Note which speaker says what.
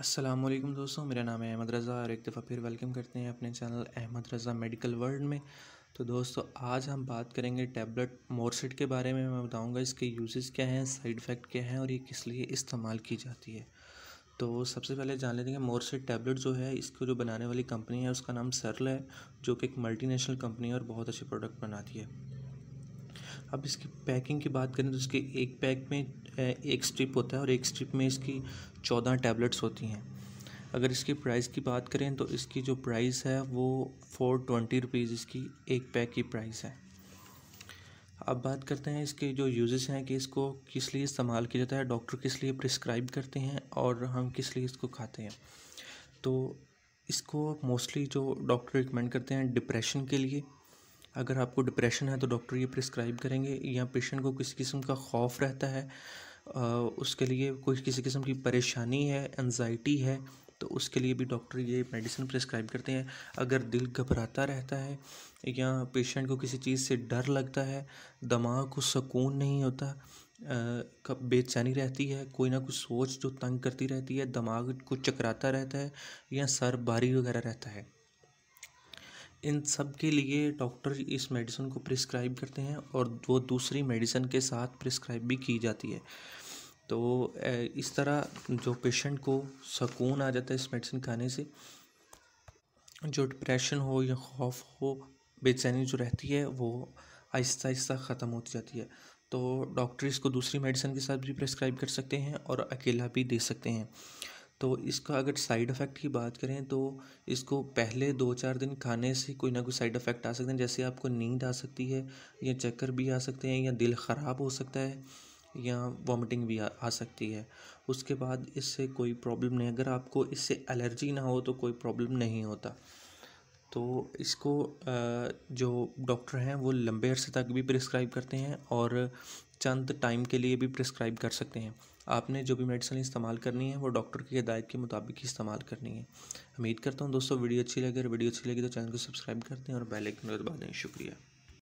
Speaker 1: अस्सलाम वालेकुम दोस्तों मेरा नाम है अहमद रज़ा और एक दफ़ा फिर वेलकम करते हैं अपने channel Ahmad Raza medical world में तो दोस्तों आज हम बात करेंगे टैबलेट मोरसिट के बारे में मैं बताऊंगा इसके यूज़ क्या हैं साइड इफ़ेक्ट क्या हैं और ये किस लिए इस्तेमाल की जाती है तो सबसे पहले जान लेते हैं मोरसिट टैबलेट जो है इसको जो बनाने वाली कंपनी है उसका नाम सरल है जो कि एक मल्टी नेशनल कंपनी है और बहुत अच्छे प्रोडक्ट बनाती है अब इसकी पैकिंग की बात करें तो इसके एक पैक में एक स्ट्रिप होता है और एक स्ट्रिप में इसकी चौदह टैबलेट्स होती हैं अगर इसकी प्राइस की बात करें तो इसकी जो प्राइस है वो फ़ोर ट्वेंटी रुपीज़ इसकी एक पैक की प्राइस है अब बात करते हैं इसके जो यूज़ हैं कि इसको किस लिए इस्तेमाल किया जाता है डॉक्टर किस लिए प्रिस्क्राइब करते हैं और हम किस लिए इसको खाते हैं तो इसको मोस्टली जो डॉक्टर रिकमेंड करते हैं डिप्रेशन के लिए अगर आपको डिप्रेशन है तो डॉक्टर ये प्रिस्क्राइब करेंगे या पेशेंट को किसी किस्म का खौफ रहता है उसके लिए कोई किसी किस्म की परेशानी है एनजाइटी है तो उसके लिए भी डॉक्टर ये मेडिसिन प्रिस्क्राइब करते हैं अगर दिल घबराता रहता है या पेशेंट को किसी चीज़ से डर लगता है दिमाग को सुकून नहीं होता कब बेचैनी रहती है कोई ना कोई सोच जो तंग करती रहती है दिमाग को चकराता रहता है या सर भारी वगैरह रहता है इन सब के लिए डॉक्टर इस मेडिसिन को प्रिस्क्राइब करते हैं और वो दूसरी मेडिसिन के साथ प्रिस्क्राइब भी की जाती है तो इस तरह जो पेशेंट को सुकून आ जाता है इस मेडिसिन खाने से जो डिप्रेशन हो या खौफ हो बेचैनी जो रहती है वो आहिस्ता आहिस्ता ख़त्म होती जाती है तो डॉक्टर इसको दूसरी मेडिसिन के साथ भी प्रिस्क्राइब कर सकते हैं और अकेला भी दे सकते हैं तो इसका अगर साइड इफ़ेक्ट की बात करें तो इसको पहले दो चार दिन खाने से कोई ना कोई साइड इफ़ेक्ट आ सकते हैं जैसे आपको नींद आ सकती है या चक्कर भी आ सकते हैं या दिल ख़राब हो सकता है या वॉमिटिंग भी आ, आ सकती है उसके बाद इससे कोई प्रॉब्लम नहीं अगर आपको इससे एलर्जी ना हो तो कोई प्रॉब्लम नहीं होता तो इसको जो डॉक्टर हैं वो लंबे अरसे तक भी प्रिस्क्राइब करते हैं और चंद टाइम के लिए भी प्रिस्क्राइब कर सकते हैं आपने जो भी मेडिसिन इस्तेमाल करनी है वो डॉक्टर की हिदायत के मुताबिक ही इस्तेमाल करनी है उम्मीद करता हूँ दोस्तों वीडियो अच्छी लगे अगर वीडियो अच्छी लगी तो चैनल को सब्सक्राइब कर दें और बेल आइकन दबा दें शुक्रिया